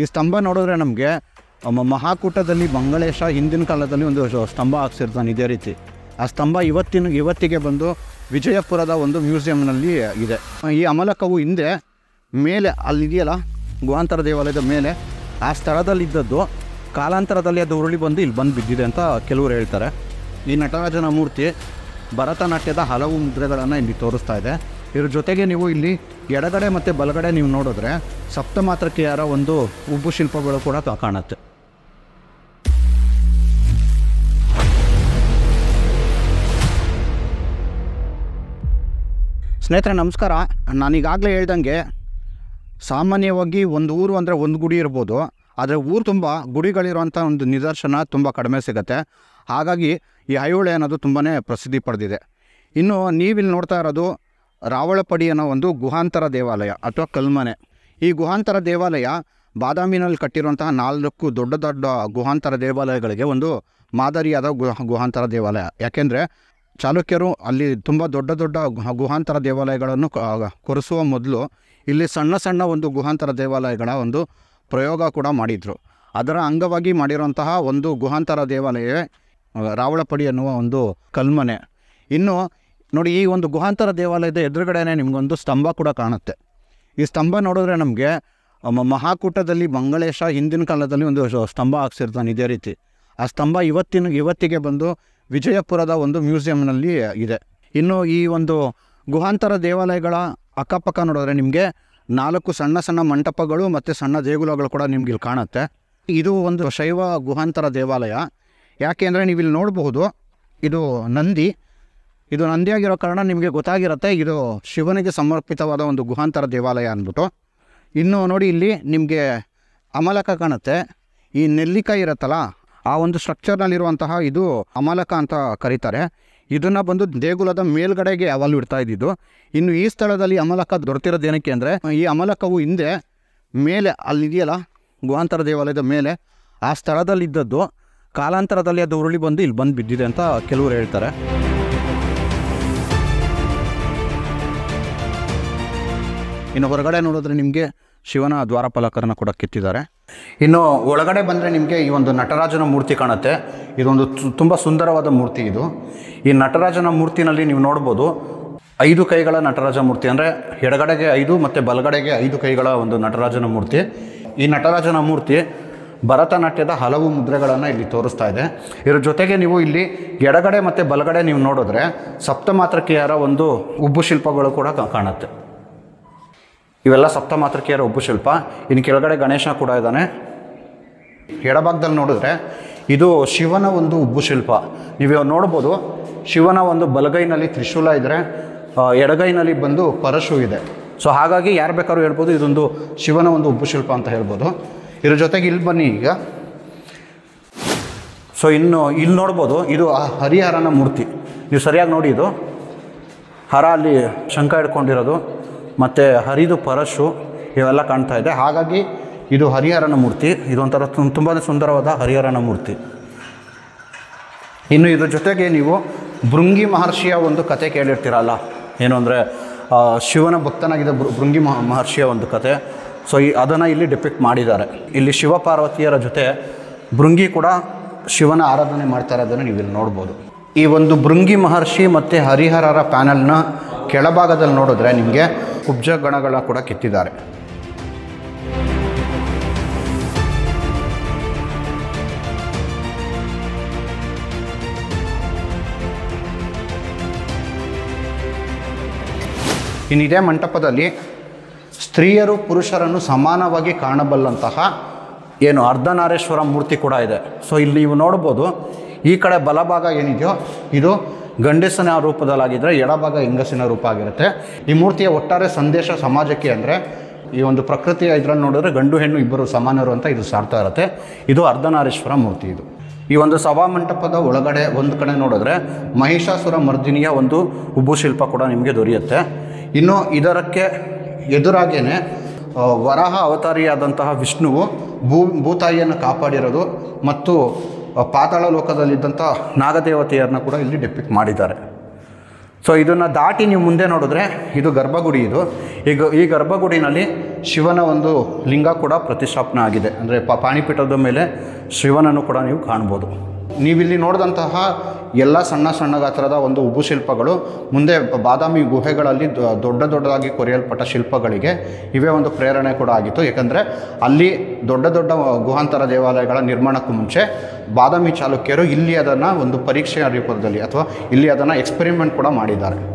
ಈ ಸ್ತಂಭ ನೋಡಿದ್ರೆ ನಮಗೆ ಮಹಾಕೂಟದಲ್ಲಿ ಮಂಗಳೇಶ ಹಿಂದಿನ ಕಾಲದಲ್ಲಿ ಒಂದು ಸ್ತಂಭ ಹಾಕ್ಸಿರ್ತಾನೆ ಇದೇ ರೀತಿ ಆ ಸ್ತಂಭ ಇವತ್ತಿನ ಇವತ್ತಿಗೆ ಬಂದು ವಿಜಯಪುರದ ಒಂದು ಮ್ಯೂಸಿಯಂನಲ್ಲಿ ಇದೆ ಈ ಅಮಲಕವು ಹಿಂದೆ ಮೇಲೆ ಅಲ್ಲಿದೆಯಲ್ಲ ಗುವಾಂತರ ದೇವಾಲಯದ ಮೇಲೆ ಆ ಸ್ಥಳದಲ್ಲಿದ್ದದ್ದು ಕಾಲಾಂತರದಲ್ಲಿ ಅದು ಉರುಳಿ ಬಂದು ಇಲ್ಲಿ ಬಂದು ಬಿದ್ದಿದೆ ಅಂತ ಕೆಲವರು ಹೇಳ್ತಾರೆ ಈ ನಟರಾಜನ ಮೂರ್ತಿ ಭರತನಾಟ್ಯದ ಹಲವು ಮುದ್ರೆಗಳನ್ನು ಇಲ್ಲಿ ತೋರಿಸ್ತಾ ಇದೆ ಇದ್ರ ಜೊತೆಗೆ ನೀವು ಇಲ್ಲಿ ಎಡಗಡೆ ಮತ್ತು ಬಲಗಡೆ ನೀವು ನೋಡಿದ್ರೆ ಸಪ್ತಮಾತ್ರಕ್ಕೆ ಒಂದು ಉಬ್ಬು ಶಿಲ್ಪಗಳು ಕೂಡ ಕಾಣುತ್ತೆ ಸ್ನೇಹಿತರೆ ನಮಸ್ಕಾರ ನಾನೀಗಾಗಲೇ ಹೇಳ್ದಂಗೆ ಸಾಮಾನ್ಯವಾಗಿ ಒಂದು ಊರು ಅಂದರೆ ಒಂದು ಗುಡಿ ಇರ್ಬೋದು ಆದರೆ ಊರು ತುಂಬ ಗುಡಿಗಳಿರುವಂಥ ಒಂದು ನಿದರ್ಶನ ತುಂಬ ಕಡಿಮೆ ಸಿಗುತ್ತೆ ಹಾಗಾಗಿ ಈ ಐಹೊಳೆ ಅನ್ನೋದು ತುಂಬಾ ಪ್ರಸಿದ್ಧಿ ಪಡೆದಿದೆ ಇನ್ನು ನೀವಿಲ್ಲಿ ನೋಡ್ತಾ ಇರೋದು ರಾವಳಪಡಿ ಅನ್ನೋ ಒಂದು ಗುಹಾಂತರ ದೇವಾಲಯ ಅಥವಾ ಕಲ್ಮನೆ ಈ ಗುಹಾಂತರ ದೇವಾಲಯ ಬಾದಾಮಿನಲ್ಲಿ ಕಟ್ಟಿರುವಂತಹ ನಾಲ್ಕು ದೊಡ್ಡ ದೊಡ್ಡ ಗುಹಾಂತರ ದೇವಾಲಯಗಳಿಗೆ ಒಂದು ಮಾದರಿಯಾದ ಗುಹ ಗುಹಾಂತರ ದೇವಾಲಯ ಯಾಕೆಂದರೆ ಚಾಲುಕ್ಯರು ಅಲ್ಲಿ ತುಂಬ ದೊಡ್ಡ ದೊಡ್ಡ ಗುಹಾಂತರ ದೇವಾಲಯಗಳನ್ನು ಕೊರೆಸುವ ಮೊದಲು ಇಲ್ಲಿ ಸಣ್ಣ ಸಣ್ಣ ಒಂದು ಗುಹಾಂತರ ದೇವಾಲಯಗಳ ಒಂದು ಪ್ರಯೋಗ ಕೂಡ ಮಾಡಿದರು ಅದರ ಅಂಗವಾಗಿ ಮಾಡಿರುವಂತಹ ಒಂದು ಗುಹಾಂತರ ದೇವಾಲಯವೇ ರಾವಳಪಡಿ ಅನ್ನುವ ಒಂದು ಕಲ್ಮನೆ ಇನ್ನು ನೋಡಿ ಈ ಒಂದು ಗುಹಾಂತರ ದೇವಾಲಯದ ಎದುರುಗಡೆನೇ ನಿಮಗೊಂದು ಸ್ತಂಭ ಕೂಡ ಕಾಣುತ್ತೆ ಈ ಸ್ತಂಭ ನೋಡಿದ್ರೆ ನಮಗೆ ಮಹಾಕೂಟದಲ್ಲಿ ಮಂಗಳೇಶ ಹಿಂದಿನ ಕಾಲದಲ್ಲಿ ಒಂದು ಸ್ತಂಭ ಹಾಕ್ಸಿರ್ತಾನೆ ಇದೇ ರೀತಿ ಆ ಸ್ತಂಭ ಇವತ್ತಿನ ಇವತ್ತಿಗೆ ಬಂದು ವಿಜಯಪುರದ ಒಂದು ಮ್ಯೂಸಿಯಂನಲ್ಲಿ ಇದೆ ಇನ್ನು ಈ ಒಂದು ಗುಹಾಂತರ ದೇವಾಲಯಗಳ ಅಕ್ಕಪಕ್ಕ ನೋಡಿದ್ರೆ ನಿಮಗೆ ನಾಲ್ಕು ಸಣ್ಣ ಸಣ್ಣ ಮಂಟಪಗಳು ಮತ್ತು ಸಣ್ಣ ದೇಗುಲಗಳು ಕೂಡ ನಿಮ್ಗೆ ಇಲ್ಲಿ ಕಾಣುತ್ತೆ ಇದು ಒಂದು ಶೈವ ಗುಹಾಂತರ ದೇವಾಲಯ ಯಾಕೆ ಅಂದರೆ ನೀವು ಇಲ್ಲಿ ನೋಡಬಹುದು ಇದು ನಂದಿ ಇದು ನಂದಿಯಾಗಿರೋ ಕಾರಣ ನಿಮಗೆ ಗೊತ್ತಾಗಿರುತ್ತೆ ಇದು ಶಿವನಿಗೆ ಸಮರ್ಪಿತವಾದ ಒಂದು ಗುಹಾಂತರ ದೇವಾಲಯ ಅಂದ್ಬಿಟ್ಟು ಇನ್ನು ನೋಡಿ ಇಲ್ಲಿ ನಿಮಗೆ ಅಮಲಕ ಕಾಣುತ್ತೆ ಈ ನೆಲ್ಲಿಕಾಯಿ ಇರುತ್ತಲ್ಲ ಆ ಒಂದು ಸ್ಟ್ರಕ್ಚರ್ನಲ್ಲಿರುವಂತಹ ಇದು ಅಮಲಕ ಅಂತ ಕರೀತಾರೆ ಇದನ್ನು ಬಂದು ದೇಗುಲದ ಮೇಲ್ಗಡೆಗೆ ಅವಲ್ ಇಡ್ತಾ ಇದ್ದಿದ್ದು ಇನ್ನು ಈ ಸ್ಥಳದಲ್ಲಿ ಅಮಲಕ ಏನಕ್ಕೆ ಅಂದರೆ ಈ ಅಮಲಕವು ಹಿಂದೆ ಮೇಲೆ ಅಲ್ಲಿದೆಯಲ್ಲ ಗುಹಾಂತರ ದೇವಾಲಯದ ಮೇಲೆ ಆ ಸ್ಥಳದಲ್ಲಿದ್ದದ್ದು ಕಾಲಾಂತರದಲ್ಲಿ ಅದು ಉರುಳಿ ಬಂದು ಇಲ್ಲಿ ಬಂದು ಬಿದ್ದಿದೆ ಅಂತ ಕೆಲವರು ಹೇಳ್ತಾರೆ ಇನ್ನು ಹೊರಗಡೆ ನೋಡಿದ್ರೆ ನಿಮಗೆ ಶಿವನ ದ್ವಾರಪಾಲಕರನ್ನು ಕೂಡ ಕೆತ್ತಿದ್ದಾರೆ ಇನ್ನು ಒಳಗಡೆ ಬಂದರೆ ನಿಮಗೆ ಈ ಒಂದು ನಟರಾಜನ ಮೂರ್ತಿ ಕಾಣುತ್ತೆ ಇದೊಂದು ತುಂಬ ಸುಂದರವಾದ ಮೂರ್ತಿ ಇದು ಈ ನಟರಾಜನ ಮೂರ್ತಿನಲ್ಲಿ ನೀವು ನೋಡ್ಬೋದು ಐದು ಕೈಗಳ ನಟರಾಜ ಮೂರ್ತಿ ಅಂದರೆ ಎಡಗಡೆಗೆ ಐದು ಮತ್ತು ಬಲಗಡೆಗೆ ಐದು ಕೈಗಳ ಒಂದು ನಟರಾಜನ ಮೂರ್ತಿ ಈ ನಟರಾಜನ ಮೂರ್ತಿ ಭರತನಾಟ್ಯದ ಹಲವು ಮುದ್ರೆಗಳನ್ನು ಇಲ್ಲಿ ತೋರಿಸ್ತಾ ಇದೆ ಇದರ ಜೊತೆಗೆ ನೀವು ಇಲ್ಲಿ ಎಡಗಡೆ ಮತ್ತು ಬಲಗಡೆ ನೀವು ನೋಡಿದ್ರೆ ಸಪ್ತಮಾತ್ರಕೆಯರ ಒಂದು ಉಬ್ಬು ಶಿಲ್ಪಗಳು ಕೂಡ ಕಾಣುತ್ತೆ ಇವೆಲ್ಲ ಸಪ್ತ ಮಾತೃಕೆಯರ ಉಬ್ಬು ಶಿಲ್ಪ ಇನ್ನು ಕೆಳಗಡೆ ಗಣೇಶ ಕೂಡ ಇದ್ದಾನೆ ಎಡಭಾಗದಲ್ಲಿ ನೋಡಿದ್ರೆ ಇದು ಶಿವನ ಒಂದು ಉಬ್ಬು ಶಿಲ್ಪ ನೀವು ನೋಡ್ಬೋದು ಶಿವನ ಒಂದು ಬಲಗೈನಲ್ಲಿ ತ್ರಿಶೂಲ ಇದ್ದರೆ ಎಡಗೈನಲ್ಲಿ ಬಂದು ಪರಶು ಇದೆ ಸೊ ಹಾಗಾಗಿ ಯಾರು ಬೇಕಾದ್ರೂ ಹೇಳ್ಬೋದು ಇದೊಂದು ಶಿವನ ಒಂದು ಉಬ್ಬು ಶಿಲ್ಪ ಅಂತ ಹೇಳ್ಬೋದು ಇದ್ರ ಜೊತೆಗೆ ಇಲ್ಲಿ ಬನ್ನಿ ಈಗ ಸೊ ಇನ್ನು ಇಲ್ಲಿ ನೋಡ್ಬೋದು ಇದು ಹರಿಹರನ ಮೂರ್ತಿ ನೀವು ಸರಿಯಾಗಿ ನೋಡಿ ಇದು ಹರ ಅಲ್ಲಿ ಶಂಕ ಹಿಡ್ಕೊಂಡಿರೋದು ಮತ್ತು ಹರಿದು ಪರಶು ಇವೆಲ್ಲ ಕಾಣ್ತಾ ಇದೆ ಹಾಗಾಗಿ ಇದು ಹರಿಹರನ ಮೂರ್ತಿ ಇದೊಂಥರ ತುಂಬಾ ಸುಂದರವಾದ ಹರಿಹರನ ಮೂರ್ತಿ ಇನ್ನು ಇದ್ರ ಜೊತೆಗೆ ನೀವು ಭೃಂಗಿ ಮಹರ್ಷಿಯ ಒಂದು ಕತೆ ಕೇಳಿರ್ತೀರಲ್ಲ ಏನು ಅಂದರೆ ಶಿವನ ಭಕ್ತನಾಗಿದ್ದ ಭೃಂಗಿ ಮಹರ್ಷಿಯ ಒಂದು ಕತೆ ಸೊ ಈ ಅದನ್ನು ಇಲ್ಲಿ ಡಿಪಿಕ್ಟ್ ಮಾಡಿದ್ದಾರೆ ಇಲ್ಲಿ ಶಿವ ಪಾರ್ವತಿಯರ ಜೊತೆ ಭೃಂಗಿ ಕೂಡ ಶಿವನ ಆರಾಧನೆ ಮಾಡ್ತಾ ಇರೋದನ್ನು ನೀವು ಇಲ್ಲಿ ನೋಡ್ಬೋದು ಈ ಒಂದು ಭೃಂಗಿ ಮಹರ್ಷಿ ಮತ್ತು ಹರಿಹರರ ಪ್ಯಾನಲ್ನ ಕೆಳಭಾಗದಲ್ಲಿ ನೋಡಿದ್ರೆ ನಿಮಗೆ ಕುಬ್ಜ ಗಣಗಳ ಕೂಡ ಕೆತ್ತಿದ್ದಾರೆ ಇನ್ನಿದೇ ಮಂಟಪದಲ್ಲಿ ಸ್ತ್ರೀಯರು ಪುರುಷರನ್ನು ಸಮಾನವಾಗಿ ಕಾಣಬಲ್ಲಂತಹ ಏನು ಅರ್ಧನಾರೇಶ್ವರ ಮೂರ್ತಿ ಕೂಡ ಇದೆ ಸೊ ಇಲ್ಲಿ ನೀವು ನೋಡ್ಬೋದು ಈ ಕಡೆ ಬಲಭಾಗ ಏನಿದೆಯೋ ಇದು ಗಂಡಸನ ರೂಪದಲ್ಲಾಗಿದ್ದರೆ ಎಡಭಾಗ ಹೆಂಗಸಿನ ರೂಪ ಆಗಿರುತ್ತೆ ಈ ಮೂರ್ತಿಯ ಒಟ್ಟಾರೆ ಸಂದೇಶ ಸಮಾಜಕ್ಕೆ ಅಂದರೆ ಈ ಒಂದು ಪ್ರಕೃತಿಯ ಇದರಲ್ಲಿ ನೋಡಿದ್ರೆ ಗಂಡು ಹೆಣ್ಣು ಇಬ್ಬರು ಸಮಾನರು ಅಂತ ಇದು ಸಾರ್ಥ ಇರುತ್ತೆ ಇದು ಅರ್ಧನಾರೇಶ್ವರ ಮೂರ್ತಿ ಇದು ಈ ಒಂದು ಸಭಾಮಂಟಪದ ಒಳಗಡೆ ಒಂದು ಕಡೆ ನೋಡಿದ್ರೆ ಮಹಿಷಾಸುರ ಮರ್ದಿನಿಯ ಒಂದು ಉಬ್ಬುಶಿಲ್ಪ ಕೂಡ ನಿಮಗೆ ದೊರೆಯುತ್ತೆ ಇನ್ನು ಇದರಕ್ಕೆ ಎದುರಾಗೇ ವರಹ ಅವತಾರಿಯಾದಂತಹ ವಿಷ್ಣುವು ಭೂ ಭೂತಾಯಿಯನ್ನು ಕಾಪಾಡಿರೋದು ಮತ್ತು ಪಾತಾಳ ಲೋಕದಲ್ಲಿದ್ದಂಥ ನಾಗದೇವತೆಯನ್ನು ಕೂಡ ಇಲ್ಲಿ ಡೆಪಿಕ್ ಮಾಡಿದ್ದಾರೆ ಸೊ ಇದನ್ನು ದಾಟಿ ನೀವು ಮುಂದೆ ನೋಡಿದ್ರೆ ಇದು ಗರ್ಭಗುಡಿ ಇದು ಈಗ ಈ ಗರ್ಭಗುಡಿನಲ್ಲಿ ಶಿವನ ಒಂದು ಲಿಂಗ ಕೂಡ ಪ್ರತಿಷ್ಠಾಪನೆ ಆಗಿದೆ ಅಂದರೆ ಪಾಣಿಪೀಠದ ಮೇಲೆ ಶಿವನನ್ನು ಕೂಡ ನೀವು ಕಾಣ್ಬೋದು ನೀವಿಲ್ಲಿ ನೋಡಿದಂತಹ ಎಲ್ಲ ಸಣ್ಣ ಸಣ್ಣ ಗಾತ್ರದ ಒಂದು ಉಬ್ಬು ಶಿಲ್ಪಗಳು ಮುಂದೆ ಬಾದಾಮಿ ಗುಹೆಗಳಲ್ಲಿ ದೊಡ್ಡ ದೊಡ್ಡದಾಗಿ ಕೊರೆಯಲ್ಪಟ್ಟ ಶಿಲ್ಪಗಳಿಗೆ ಇವೇ ಒಂದು ಪ್ರೇರಣೆ ಕೂಡ ಆಗಿತ್ತು ಏಕೆಂದರೆ ಅಲ್ಲಿ ದೊಡ್ಡ ದೊಡ್ಡ ಗುಹಾಂತರ ದೇವಾಲಯಗಳ ನಿರ್ಮಾಣಕ್ಕೂ ಮುಂಚೆ ಬಾದಾಮಿ ಚಾಲುಕ್ಯರು ಇಲ್ಲಿ ಅದನ್ನು ಒಂದು ಪರೀಕ್ಷೆಯ ರೂಪದಲ್ಲಿ ಅಥವಾ ಇಲ್ಲಿ ಅದನ್ನು ಎಕ್ಸ್ಪೆರಿಮೆಂಟ್ ಕೂಡ ಮಾಡಿದ್ದಾರೆ